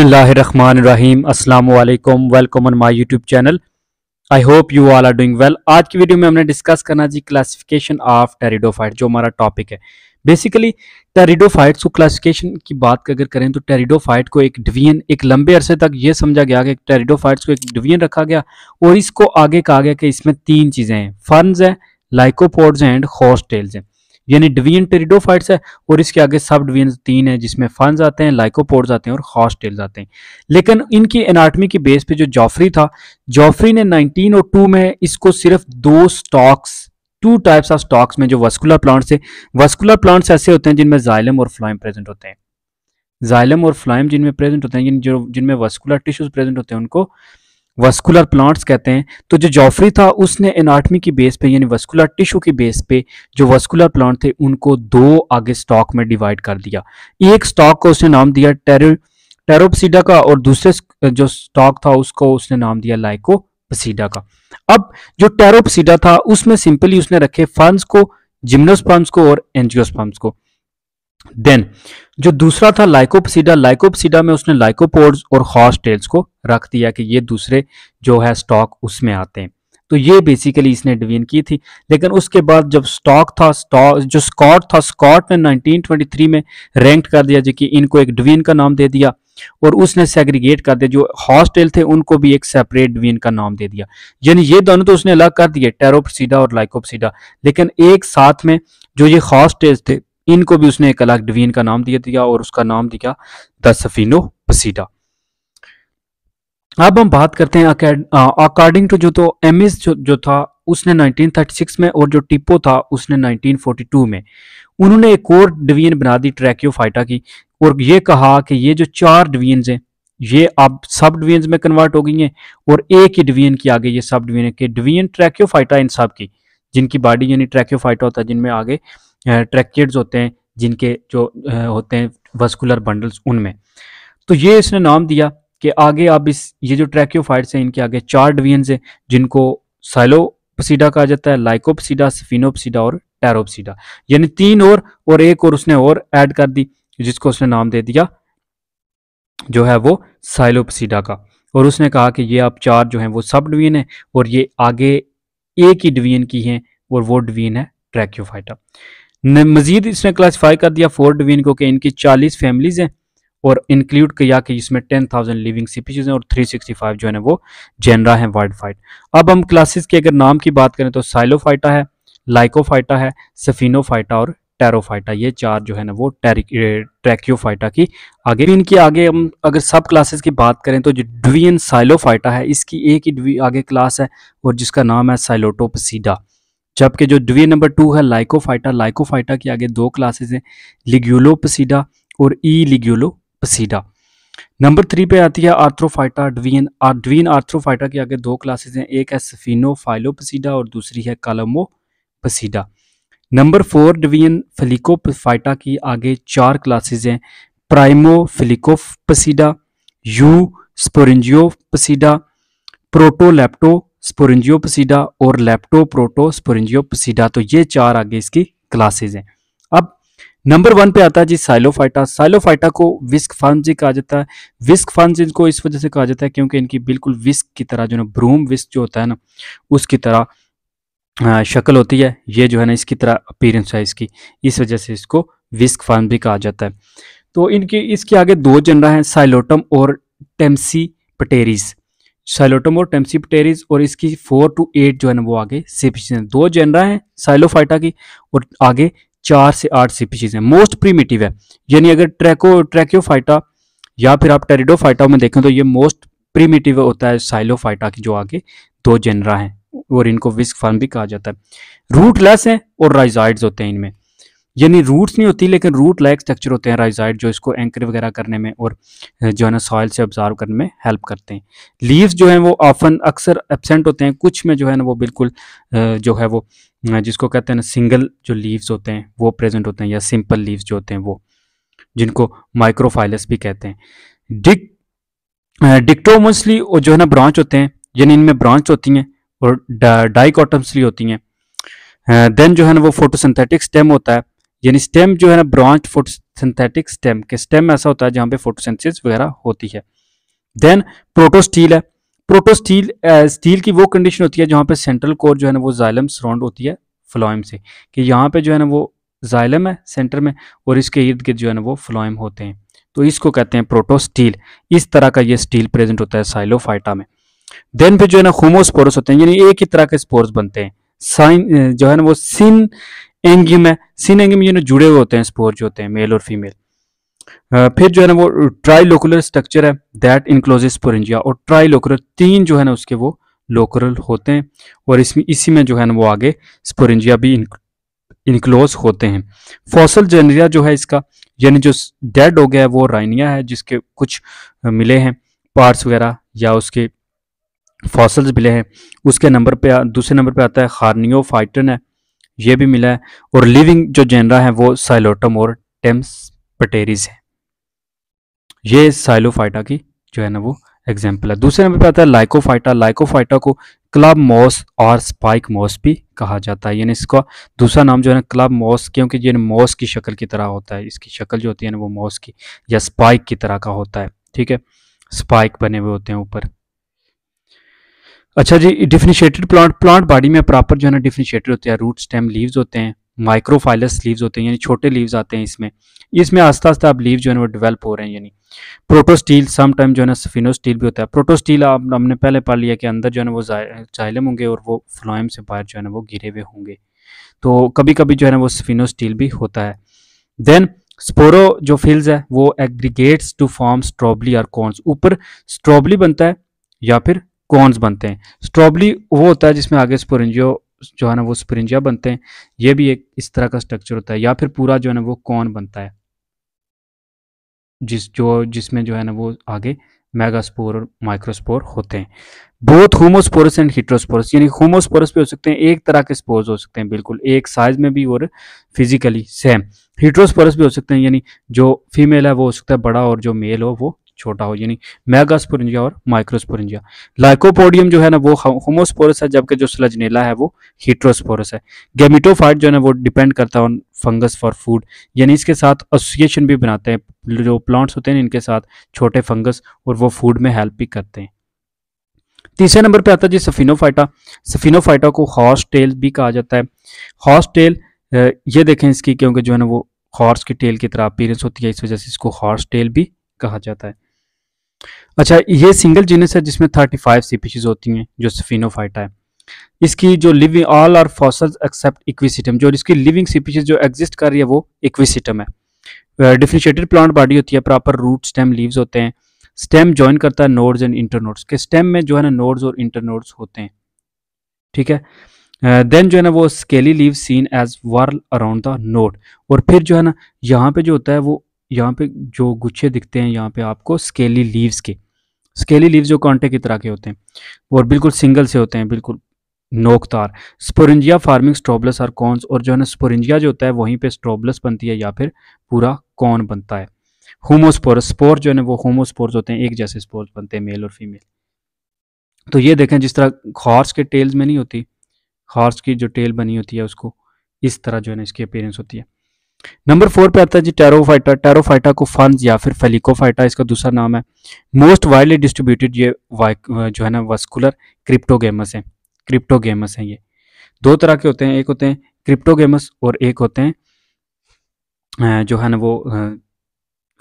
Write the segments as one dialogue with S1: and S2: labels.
S1: रहीम अस्सलाम वालेकुम welcome on my YouTube channel I hope you all are doing well आज की वीडियो में हमने डिस्कस करना जी क्लासिफिकेशन ऑफ टेरिडोफाइट जो हमारा टॉपिक है बेसिकली टेरिडोफाइट्स को क्लासिफिकेशन की बात अगर करें तो टेरिडोफाइट को एक डिवीजन एक लंबे अरसे तक ये समझा गया कि टेरिडोफाइट्स को एक डिवीजन रखा गया और इसको आगे कहा गया कि इसमें तीन चीज़ें हैं फर्न्स हैं लाइकोपोड्स एंड हॉर्स टेल्स हैं यानी डिवीजन टेरिडोफाइट्स है और इसके आगे सब डिवीजन तीन है जिसमें फंस आते हैं लाइकोपोड्स आते हैं और हॉस टेल्स आते हैं लेकिन इनकी एनाटमी की बेस पे जो जॉफरी था जॉफरी ने 1902 में इसको सिर्फ दो stocks two types of stocks में जो वस्कुलर प्लांट्स है वस्कुलर प्लांट्स ऐसे होते हैं जिनमें जाइलम और फ्लाइम प्रेजेंट होते हैं जाइलम और फ्लाइम जिनमें प्रेजेंट होते हैं जिनमें वस्कुलर टिश्यूज प्रेजेंट होते हैं उनको वस्कुलर प्लांट्स कहते हैं तो जो जॉफरी था उसने एनाटमी की बेस पे यानी वस्कुलर टिश्यू की बेस पे जो वस्कुलर प्लांट थे उनको दो आगे स्टॉक में डिवाइड कर दिया एक स्टॉक को उसने नाम दिया टेरो टेरोपसीडा का और दूसरे जो स्टॉक था उसको उसने नाम दिया लाइको पसीडा का अब जो टेरोपसीडा था उसमें सिंपली उसने रखे फंड्स को जिम्नोस्पम्स को और एनजियोस्पम्स को देन जो दूसरा था लाइकोपसीडा लाइकोपसीडा में उसने लाइकोपोर्स और हॉर्स टेल्स को रख दिया कि ये दूसरे जो है स्टॉक उसमें आते हैं तो ये बेसिकली इसने डिवीन की थी लेकिन उसके बाद जब स्टॉक था स्टॉक जो स्कॉट था स्कॉट ने 1923 में रैंक कर दिया जो कि इनको एक डिवीन का नाम दे दिया और उसने सेग्रीगेट कर दिया जो हॉस्टेल थे उनको भी एक सेपरेट डिवीन का नाम दे दिया यानी ये दोनों तो उसने अलग कर दिए टेरोपसीडा और लाइकोपसीडा लेकिन एक साथ में जो ये हॉस्टेल थे इनको भी उसने एक अलग डिवीन का नाम दिया दिया और उसका नाम दिया द सफिनो पसीडा अब हम बात करते हैं अकॉर्डिंग टू जो तो एम जो, जो था उसने 1936 में और जो टिपो था उसने 1942 में उन्होंने एक और डिवीजन बना दी फाइटा की और ये कहा कि ये जो चार डिवीजन हैं ये अब सब डिवीजन में कन्वर्ट हो गई हैं और एक ही डिवीजन की आगे ये सब डिवीजन के डिवीजन फाइटा इन सब की जिनकी बॉडी यानी फाइटा होता है जिनमें आगे ट्रैक्चेड्स होते हैं जिनके जो होते हैं वस्कुलर बंडल्स उनमें तो ये इसने नाम दिया कि आगे आप इस ये जो ट्रैक्योफाइट्स हैं इनके आगे चार डिवीजन्स हैं जिनको साइलोपसीडा कहा जाता है लाइकोपसीडा स्फिनोपसीडा और टैरोपसीडा यानी तीन और और एक और उसने और ऐड कर दी जिसको उसने नाम दे दिया जो है वो साइलोपसीडा का और उसने कहा कि ये आप चार जो हैं वो सब डिवीजन है और ये आगे एक ही डिवीजन की हैं और वो डिवीजन है ट्रैक्योफाइटा मजीद इसने क्लासीफाई कर दिया फोर डिवीन को कि इनकी चालीस फैमिलीज़ हैं और इंक्लूड किया कि इसमें टेन थाउजेंड लिविंग स्पीशीज़ हैं और थ्री सिक्सटी फाइव जो है वो जेनरा है वर्ल्ड फाइट अब हम क्लासेस के अगर नाम की बात करें तो साइलोफाइटा है लाइकोफाइटा है सफिनोफाइटा और टेरोफाइटा ये चार जो है ना वो ट्रैक्योफाइटा की आगे इनकी आगे हम अगर सब क्लासेस की बात करें तो जो डिवीन साइलोफाइटा है इसकी एक ही आगे क्लास है और जिसका नाम है साइलोटोपसीडा जबकि जो द्वीय नंबर टू है लाइकोफाइटा लाइकोफाइटा के आगे दो क्लासेस हैं लिग्यूलोपसीडा और ई लिग्यूलोपसीडा नंबर थ्री पे आती है आर्थ्रोफाइटा डवीन डवीन आर्थ्रोफाइटा के आगे दो क्लासेस हैं एक है सफिनोफाइलोपसीडा और दूसरी है पसीडा नंबर फोर डवीन फलिकोफाइटा की आगे चार क्लासेस हैं प्राइमो पसीडा यू पसीडा प्रोटोलैप्टो पसीडा और पसीडा तो ये चार आगे इसकी क्लासेज हैं अब नंबर वन पे आता है जी साइलोफाइटा साइलोफाइटा को विस्क जी कहा जाता है विस्क फांजी को इस वजह से कहा जाता है क्योंकि इनकी बिल्कुल विस्क की तरह जो ना ब्रूम विस्क जो होता है ना उसकी तरह शक्ल होती है ये जो है ना इसकी तरह अपीरेंस है इसकी इस वजह से इसको विस्क फार्म भी कहा जाता है तो इनकी इसके आगे दो जनरा हैं साइलोटम और टेम्सी पटेरिस साइलोटोमोर टेम्सिपटेरिस और इसकी फोर टू एट जो है ना वो आगे सीपीसीज हैं दो जनरा हैं साइलोफाइटा की और आगे चार से आठ सीपीसीज हैं मोस्ट प्रीमेटिव है यानी अगर ट्रैको ट्रैक्योफाइटा या फिर आप टेरिडोफाइटा में देखें तो ये मोस्ट प्रीमेटिव होता है साइलोफाइटा की जो आगे दो जनरा हैं और इनको विस्क फार्म भी कहा जाता है रूटलेस हैं और राइजाइड्स होते हैं इनमें यानी रूट्स नहीं होती लेकिन रूट लाइक स्ट्रक्चर होते हैं राइजाइड जो इसको एंकर वगैरह करने में और जो है ना सॉइल से ऑब्जर्व करने में हेल्प करते हैं लीव्स जो हैं वो ऑफन अक्सर एबसेंट होते हैं कुछ में जो है ना वो बिल्कुल जो है वो जिसको कहते हैं ना सिंगल जो लीव्स होते हैं वो प्रेजेंट होते हैं या सिंपल लीव्स जो होते हैं वो जिनको माइक्रोफाइलस भी कहते हैं डिक डिक्टोमसली जो है ना ब्रांच होते हैं यानी इनमें ब्रांच होती हैं और डाइकॉटम्सली होती हैं देन जो है ना वो फोटोसिंथेटिक स्टेम होता है यानी स्टेम जो है ना ब्रांच फोटोसिंथेटिक स्टेम के स्टेम ऐसा होता है जहां पे फोटोसिंथेसिस वगैरह होती है देन प्रोटोस्टील है प्रोटोस्टील स्टील की वो कंडीशन होती है जहां पे सेंट्रल कोर जो है ना वो जाइलम सराउंड होती है फ्लोइम से कि यहाँ पे जो है ना वो जाइलम है सेंटर में और इसके इर्द गिर्द जो है ना वो फ्लोइम होते हैं तो इसको कहते हैं प्रोटोस्टील इस तरह का ये स्टील प्रेजेंट होता है साइलोफाइटा में देन फिर जो है ना होमोस्पोरस होते हैं यानी एक ही तरह के स्पोर्स बनते हैं साइन जो है ना वो सिन एंगियम है सीन एंगियम ये जुड़े हुए होते हैं स्पोर जो होते हैं मेल और फीमेल फिर जो है ना वो ट्राई लोकुलर स्ट्रक्चर है दैट इंक्लोजेस स्पोरेंजिया और ट्राई लोकुलर तीन जो है ना उसके वो लोकुलर होते हैं और इसमें इसी में जो है ना वो आगे स्पोरेंजिया भी इनक्लोज होते हैं फॉसल जनरिया जो है इसका यानी जो डेड हो गया है वो राइनिया है जिसके कुछ मिले हैं पार्ट्स वगैरह या उसके फॉसल्स मिले हैं उसके नंबर पे दूसरे नंबर पे आता है हारनियो फाइटन है ये भी मिला है और लिविंग जो जेनरा है वो साइलोटम और टेम्स पटेरीज है ये साइलोफाइटा की जो है ना वो एग्जाम्पल है दूसरे नंबर पे आता है लाइकोफाइटा लाइकोफाइटा को क्लब मॉस और स्पाइक मॉस भी कहा जाता है यानी इसका दूसरा नाम जो है ना क्लब मॉस क्योंकि ये मॉस की शक्ल की तरह होता है इसकी शक्ल जो होती है ना वो मॉस की या स्पाइक की तरह का होता है ठीक है स्पाइक बने हुए होते हैं ऊपर अच्छा जी डिफिनिशिएटेड प्लांट प्लांट बॉडी में प्रॉपर जो है ना डिफिनिशिएटेड होते हैं रूट स्टेम लीव्स होते हैं माइक्रोफाइलस लीव्स होते हैं यानी छोटे लीव्स आते हैं इसमें इसमें आस्ते आस्ते आप लीव जो है वो डेवलप हो रहे हैं यानी प्रोटोस्टील सम टाइम जो है ना सफिनोस्टील भी होता है प्रोटोस्टील आप हमने पहले पढ़ लिया कि अंदर जो है ना वो जाइलम होंगे और वो फ्लोएम से बाहर जो है ना वो गिरे हुए होंगे तो कभी कभी जो है ना वो सफिनोस्टील भी होता है देन स्पोरो जो फिल्स है वो एग्रीगेट्स टू फॉर्म स्ट्रॉबली और कॉर्न्स ऊपर स्ट्रॉबली बनता है या फिर कॉर्नस बनते हैं स्ट्रॉबली वो होता है जिसमें आगे स्पोरेंजियो जो है ना वो स्परिंजिया बनते हैं ये भी एक इस तरह का स्ट्रक्चर होता है या फिर पूरा जो है ना वो कॉर्न बनता है जिस जो जिसमें जो है ना वो आगे मेगास्पोर और माइक्रोस्पोर होते हैं बोथ होमोस्पोरस एंड हिट्रोस्पोरस यानी होमोस्पोरस भी हो सकते हैं एक तरह के स्पोर्स हो सकते हैं बिल्कुल एक साइज में भी और फिजिकली सेम हिट्रोस्पोरस भी हो सकते हैं यानी जो फीमेल है वो हो सकता है बड़ा और जो मेल हो वो छोटा हो यानी मेगास्पोरेंजिया और माइक्रोस्पोरेंजिया लाइकोपोडियम जो है ना वो होमोस्पोरस है जबकि जो स्लजनेला है वो हीट्रोस्पोरस है गेमिटोफाइट जो है ना वो डिपेंड करता है ऑन फंगस फॉर फूड यानी इसके साथ एसोसिएशन भी बनाते हैं जो प्लांट्स होते हैं इनके साथ छोटे फंगस और वो फूड में हेल्प भी करते हैं तीसरे नंबर पे आता है जी सफिनोफाइटा सफिनोफाइटा को हॉर्स टेल भी कहा जाता है हॉर्स टेल ये देखें इसकी क्योंकि जो है ना वो हॉर्स की टेल की तरह अपीरेंस होती है इस वजह से इसको हॉर्स टेल भी कहा जाता है अच्छा ये सिंगल जीनस है जिसमें 35 स्पीशीज होती हैं जो सफिनोफाइटा है इसकी जो living all are fossils except Equisetum जो इसकी लिविंग स्पीशीज जो एग्जिस्ट कर रही है वो इक्विसिटम है डिफ्रेंशिएटेड प्लांट बॉडी होती है प्रॉपर रूट स्टेम लीव्स होते हैं स्टेम ज्वाइन करता है नोड्स एंड इंटर नोड्स के स्टेम में जो है ना नोड्स और इंटर नोड्स होते हैं ठीक है देन uh, जो है ना वो scaly leave seen as whorl around the node और फिर जो है ना यहाँ पे जो होता है वो यहाँ पे जो गुच्छे दिखते हैं यहाँ पे आपको स्केली लीव्स के स्केली लीव्स जो कांटे की तरह के होते हैं और बिल्कुल सिंगल से होते हैं बिल्कुल नोकतार sporangia forming strobilus are cones और जो है ना स्पोरेंजिया जो होता है वहीं पे स्ट्रॉबलस बनती है या फिर पूरा कॉन बनता है होमोस्पोरस स्पोर जो है ना वो होमोस्पोर्स होते हैं एक जैसे स्पोर्स बनते हैं मेल और फीमेल तो ये देखें जिस तरह हॉर्स के टेल्स में नहीं होती हॉर्स की जो टेल बनी होती है उसको इस तरह जो है ना इसकी अपेयरेंस होती है नंबर फोर पे आता है जी टेरोफाइटा टेरोफाइटा को फंड या फिर फेलिकोफाइटा इसका दूसरा नाम है मोस्ट वाइडली डिस्ट्रीब्यूटेड ये जो है ना वस्कुलर गेमस है गेमस है ये दो तरह के होते हैं एक होते हैं क्रिप्टो गेमस और एक होते हैं जो है ना वो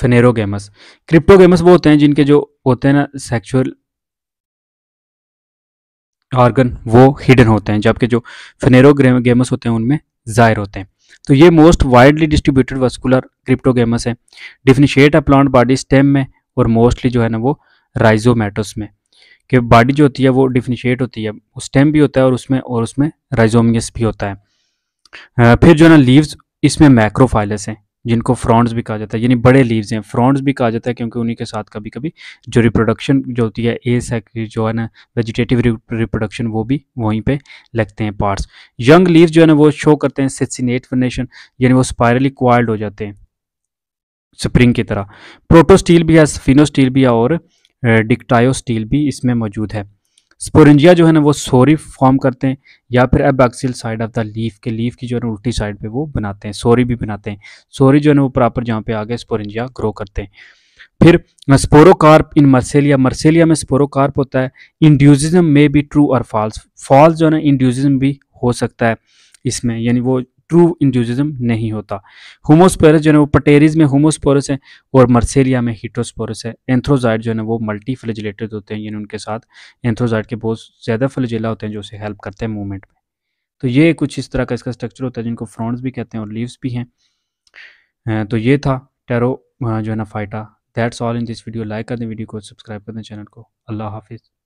S1: क्रिप्टो गेमस वो होते हैं जिनके जो होते हैं ना सेक्चुअल ऑर्गन वो हिडन होते हैं जबकि जो गेमस होते हैं उनमें जाहिर होते हैं तो ये most widely distributed vascular cryptogams है डिफिनिशिएट है प्लांट बॉडी स्टेम में और मोस्टली जो है ना वो राइजोमेटोस में कि बॉडी जो होती है वो डिफिनिशिएट होती है स्टेम भी होता है और उसमें और उसमें राइजोमियस भी होता है फिर जो है ना लीव्स इसमें मैक्रोफाइलस हैं जिनको फ्रॉन्ट्स भी कहा जाता है यानी बड़े लीव्स हैं फ्रॉन्ट्स भी कहा जाता है क्योंकि उन्हीं के साथ कभी कभी जो रिप्रोडक्शन जो होती है ए जो है ना वेजिटेटिव रिप्रोडक्शन वो भी वहीं पे लगते हैं पार्ट्स यंग लीव्स जो है ना वो शो करते हैं सेसिनेट फर्नेशन यानी वो स्पायरली क्वाइल्ड हो जाते हैं स्प्रिंग की तरह प्रोटोस्टील भी है फिनोस्टील भी है और डिकटायोस्टील स्टील भी इसमें मौजूद है स्पोरेंजिया जो है ना वो सोरी फॉर्म करते हैं या फिर अब axil side of the leaf के लीफ की जो है ना उल्टी साइड पे वो बनाते हैं सोरी भी बनाते हैं सोरी जो है ना वो प्रॉपर जहाँ पे आगे स्पोरेंजिया ग्रो करते हैं फिर स्पोरोकार्प इन मर्सेलिया मर्सेलिया में स्पोरोकार्प होता है इंड्यूजिज्म में भी ट्रू और फॉल्स फॉल्स जो है ना इंड्यूजिज्म भी हो सकता है इसमें यानी वो ट्रू इंड्यूजिज्म नहीं होता होमोस्पोरस जो है वो पटेरिज में होमोस्पोरस है और मर्सेरिया में हीट्रोस्पोरस है एंथ्रोजाइड जो है वो मल्टी फ्लजिलेटेड होते हैं यानी उनके साथ एंथ्रोजाइड के बहुत ज़्यादा फ्लजिला होते हैं जो उसे हेल्प करते हैं मूवमेंट में तो ये कुछ इस तरह का इसका स्ट्रक्चर होता है जिनको फ्रॉन्ट्स भी कहते हैं और लीव्स भी हैं तो ये था टेरो जो है ना फाइटा that's all in this video like कर दें वीडियो को सब्सक्राइब कर दें चैनल को अल्लाह हाफिज़